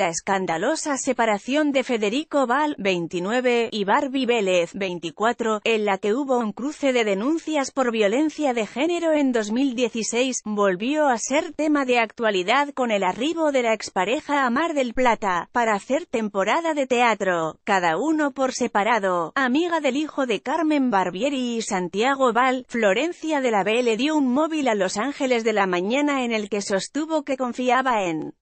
la escandalosa separación de Federico Val, 29, y Barbie Vélez, 24, en la que hubo un cruce de denuncias por violencia de género en 2016, volvió a ser tema de actualidad con el arribo de la expareja a Mar del Plata, para hacer temporada de teatro, cada uno por separado, amiga del hijo de Carmen Barbieri y Santiago Val, Florencia de la B le dio un móvil a Los Ángeles de la mañana en el que sostuvo que confiaba en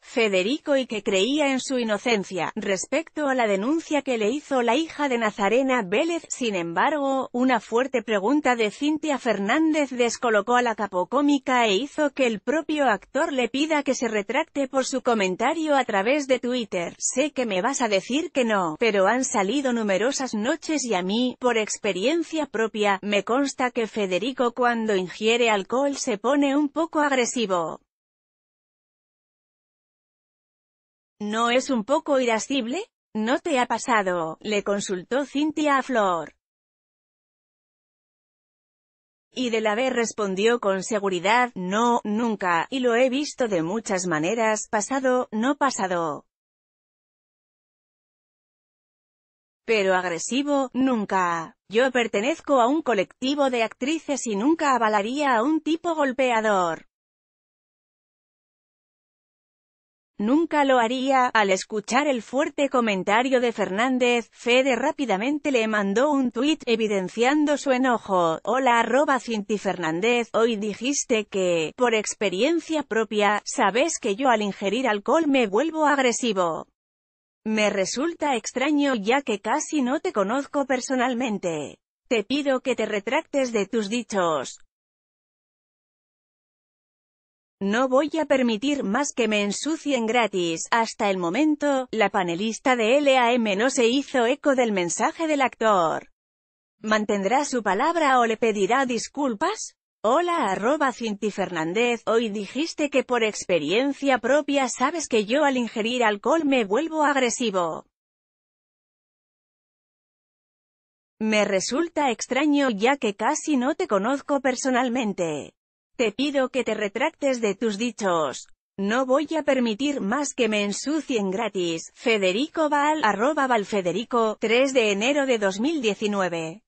Federico y que creía en su inocencia, respecto a la denuncia que le hizo la hija de Nazarena Vélez. Sin embargo, una fuerte pregunta de Cintia Fernández descolocó a la capocómica e hizo que el propio actor le pida que se retracte por su comentario a través de Twitter. Sé que me vas a decir que no, pero han salido numerosas noches y a mí, por experiencia propia, me consta que Federico cuando ingiere alcohol se pone un poco agresivo. ¿No es un poco irascible? ¿No te ha pasado? le consultó Cynthia a Flor. Y de la B respondió con seguridad, no, nunca, y lo he visto de muchas maneras, pasado, no pasado. Pero agresivo, nunca. Yo pertenezco a un colectivo de actrices y nunca avalaría a un tipo golpeador. Nunca lo haría. Al escuchar el fuerte comentario de Fernández, Fede rápidamente le mandó un tuit, evidenciando su enojo. Hola arroba Cinti Fernández, hoy dijiste que, por experiencia propia, sabes que yo al ingerir alcohol me vuelvo agresivo. Me resulta extraño ya que casi no te conozco personalmente. Te pido que te retractes de tus dichos. No voy a permitir más que me ensucien gratis. Hasta el momento, la panelista de LAM no se hizo eco del mensaje del actor. ¿Mantendrá su palabra o le pedirá disculpas? Hola arroba Cinti Fernández, hoy dijiste que por experiencia propia sabes que yo al ingerir alcohol me vuelvo agresivo. Me resulta extraño ya que casi no te conozco personalmente. Te pido que te retractes de tus dichos. No voy a permitir más que me ensucien gratis. Federico Val, arroba Valfederico, 3 de enero de 2019.